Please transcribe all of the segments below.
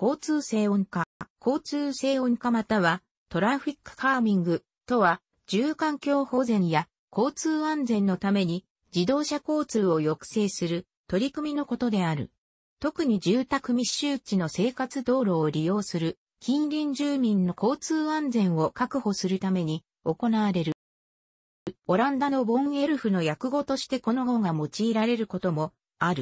交通静音化、交通静音化またはトラフィックカーミングとは、住環境保全や交通安全のために自動車交通を抑制する取り組みのことである。特に住宅密集地の生活道路を利用する近隣住民の交通安全を確保するために行われる。オランダのボンエルフの訳語としてこの語が用いられることもある。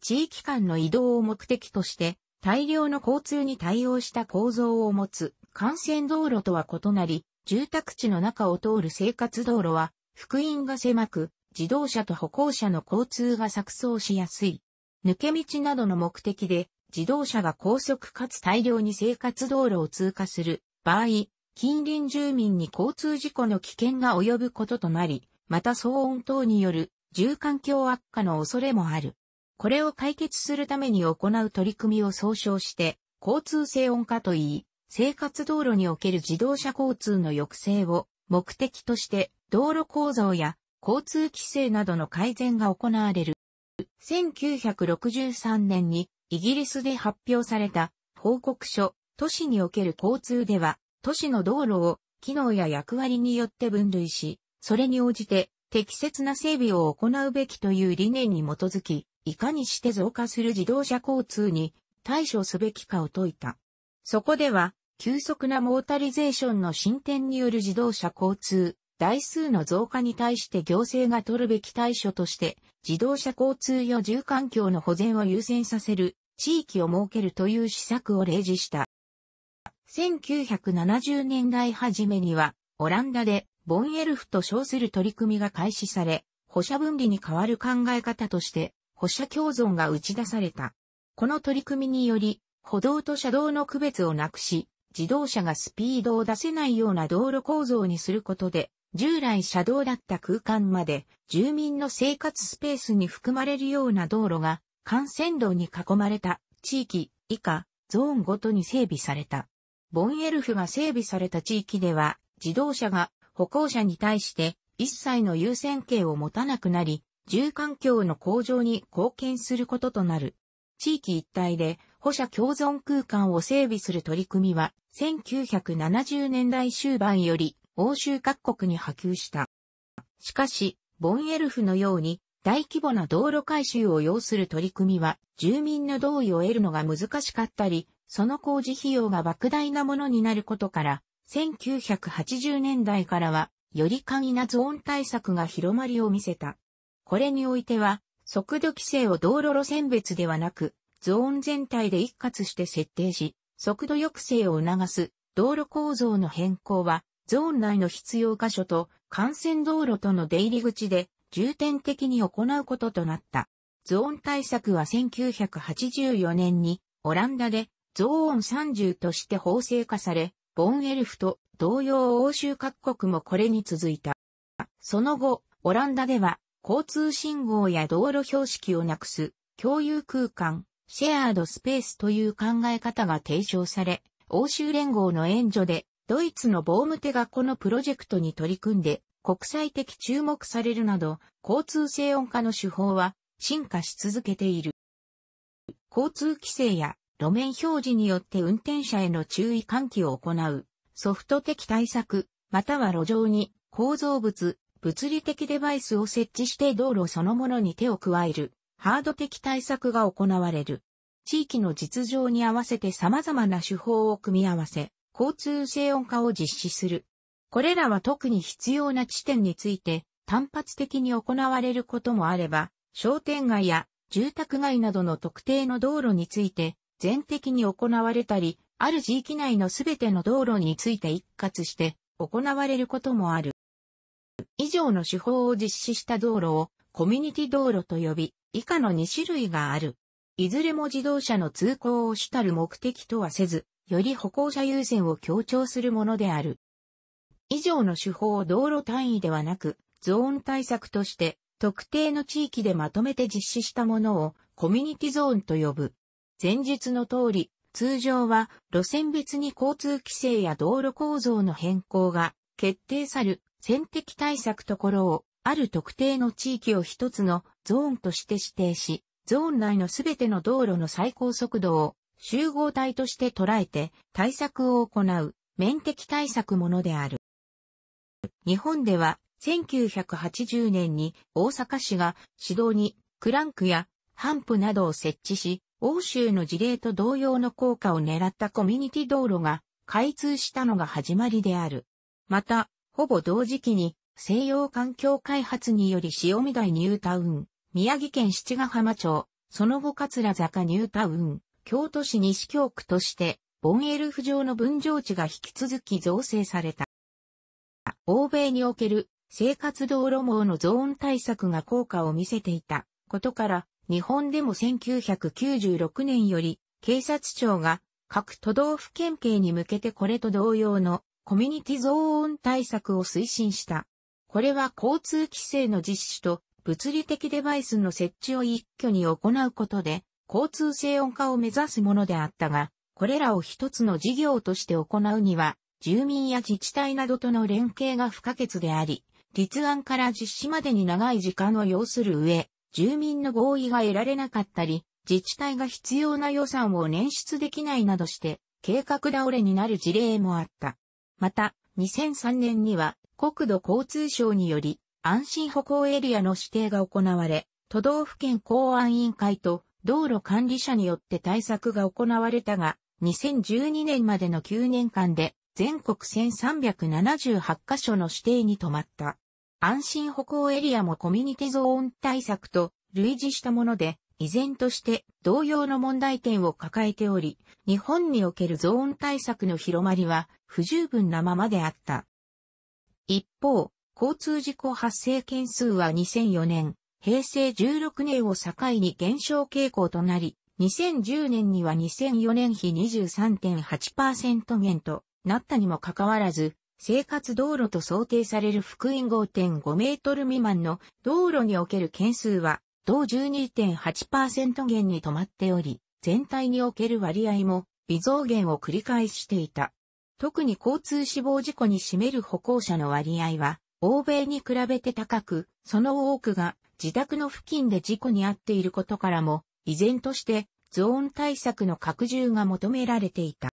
地域間の移動を目的として大量の交通に対応した構造を持つ幹線道路とは異なり、住宅地の中を通る生活道路は、福音が狭く、自動車と歩行者の交通が錯綜しやすい。抜け道などの目的で、自動車が高速かつ大量に生活道路を通過する場合、近隣住民に交通事故の危険が及ぶこととなり、また騒音等による住環境悪化の恐れもある。これを解決するために行う取り組みを総称して、交通静音化といい、生活道路における自動車交通の抑制を目的として、道路構造や交通規制などの改善が行われる。1963年にイギリスで発表された報告書、都市における交通では、都市の道路を機能や役割によって分類し、それに応じて適切な整備を行うべきという理念に基づき、いかにして増加する自動車交通に対処すべきかを説いた。そこでは、急速なモータリゼーションの進展による自動車交通、台数の増加に対して行政が取るべき対処として、自動車交通や住環境の保全を優先させる地域を設けるという施策を例示した。1970年代初めには、オランダでボンエルフと称する取り組みが開始され、保車分離に変わる考え方として、歩車共存が打ち出された。この取り組みにより、歩道と車道の区別をなくし、自動車がスピードを出せないような道路構造にすることで、従来車道だった空間まで住民の生活スペースに含まれるような道路が幹線道に囲まれた地域以下ゾーンごとに整備された。ボンエルフが整備された地域では自動車が歩行者に対して一切の優先権を持たなくなり住環境の向上に貢献することとなる。地域一体で保者共存空間を整備する取り組みは1970年代終盤より欧州各国に波及した。しかし、ボンエルフのように大規模な道路改修を要する取り組みは住民の同意を得るのが難しかったり、その工事費用が莫大なものになることから、1980年代からはより簡易なゾーン対策が広まりを見せた。これにおいては、速度規制を道路路線別ではなく、ゾーン全体で一括して設定し、速度抑制を促す道路構造の変更は、ゾーン内の必要箇所と幹線道路との出入り口で重点的に行うこととなった。ゾーン対策は1984年にオランダでゾーン30として法制化され、ボンエルフと同様欧州各国もこれに続いた。その後、オランダでは交通信号や道路標識をなくす、共有空間、シェアードスペースという考え方が提唱され、欧州連合の援助で、ドイツのボームテがこのプロジェクトに取り組んで、国際的注目されるなど、交通静音化の手法は進化し続けている。交通規制や路面表示によって運転者への注意喚起を行う、ソフト的対策、または路上に構造物、物理的デバイスを設置して道路そのものに手を加える、ハード的対策が行われる。地域の実情に合わせて様々な手法を組み合わせ、交通静音化を実施する。これらは特に必要な地点について単発的に行われることもあれば、商店街や住宅街などの特定の道路について全的に行われたり、ある地域内のすべての道路について一括して行われることもある。以上の手法を実施した道路をコミュニティ道路と呼び、以下の2種類がある。いずれも自動車の通行を主たる目的とはせず、より歩行者優先を強調するものである。以上の手法を道路単位ではなく、ゾーン対策として特定の地域でまとめて実施したものをコミュニティゾーンと呼ぶ。前述の通り、通常は路線別に交通規制や道路構造の変更が決定される戦敵対策ところを、ある特定の地域を一つのゾーンとして指定し、ゾーン内のすべての道路の最高速度を集合体として捉えて対策を行う面的対策ものである。日本では1980年に大阪市が市道にクランクやハンプなどを設置し、欧州の事例と同様の効果を狙ったコミュニティ道路が開通したのが始まりである。また、ほぼ同時期に西洋環境開発により潮見台ニュータウン、宮城県七ヶ浜町、その後桂坂ニュータウン、京都市西京区として、ボンエルフ上の分譲地が引き続き造成された。欧米における生活道路網のゾーン対策が効果を見せていたことから、日本でも1996年より警察庁が各都道府県警に向けてこれと同様のコミュニティ増音対策を推進した。これは交通規制の実施と物理的デバイスの設置を一挙に行うことで、交通静音化を目指すものであったが、これらを一つの事業として行うには、住民や自治体などとの連携が不可欠であり、立案から実施までに長い時間を要する上、住民の合意が得られなかったり、自治体が必要な予算を捻出できないなどして、計画倒れになる事例もあった。また、2003年には国土交通省により安心歩行エリアの指定が行われ、都道府県公安委員会と道路管理者によって対策が行われたが、2012年までの9年間で全国1378カ所の指定に止まった。安心歩行エリアもコミュニティゾーン対策と類似したもので、依然として同様の問題点を抱えており、日本におけるゾーン対策の広まりは不十分なままであった。一方、交通事故発生件数は2004年、平成16年を境に減少傾向となり、2010年には2004年比23.8%減となったにもかかわらず、生活道路と想定される福音5.5メートル未満の道路における件数は同12.8%減に止まっており、全体における割合も微増減を繰り返していた。特に交通死亡事故に占める歩行者の割合は、欧米に比べて高く、その多くが自宅の付近で事故に遭っていることからも、依然としてゾーン対策の拡充が求められていた。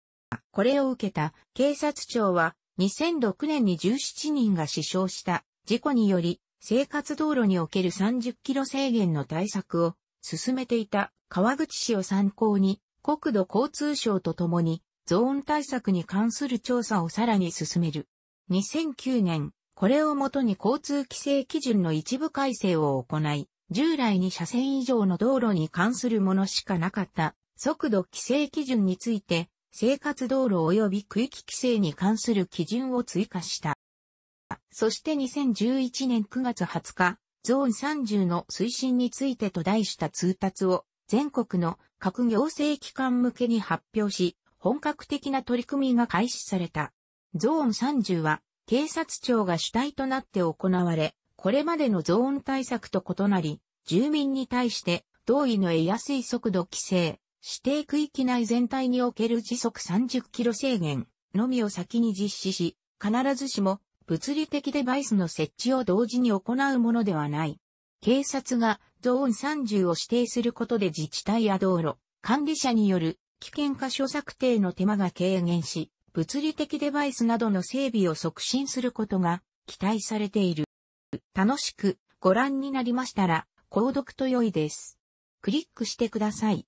これを受けた警察庁は2006年に17人が死傷した事故により生活道路における30キロ制限の対策を進めていた川口市を参考に国土交通省とともにゾーン対策に関する調査をさらに進める。2009年、これをもとに交通規制基準の一部改正を行い、従来に車線以上の道路に関するものしかなかった速度規制基準について、生活道路及び区域規制に関する基準を追加した。そして2011年9月20日、ゾーン30の推進についてと題した通達を全国の各行政機関向けに発表し、本格的な取り組みが開始された。ゾーン30は警察庁が主体となって行われ、これまでのゾーン対策と異なり、住民に対して同意の得やすい速度規制、指定区域内全体における時速30キロ制限のみを先に実施し、必ずしも物理的デバイスの設置を同時に行うものではない。警察がゾーン30を指定することで自治体や道路、管理者による危険箇所策定の手間が軽減し、物理的デバイスなどの整備を促進することが期待されている。楽しくご覧になりましたら、購読と良いです。クリックしてください。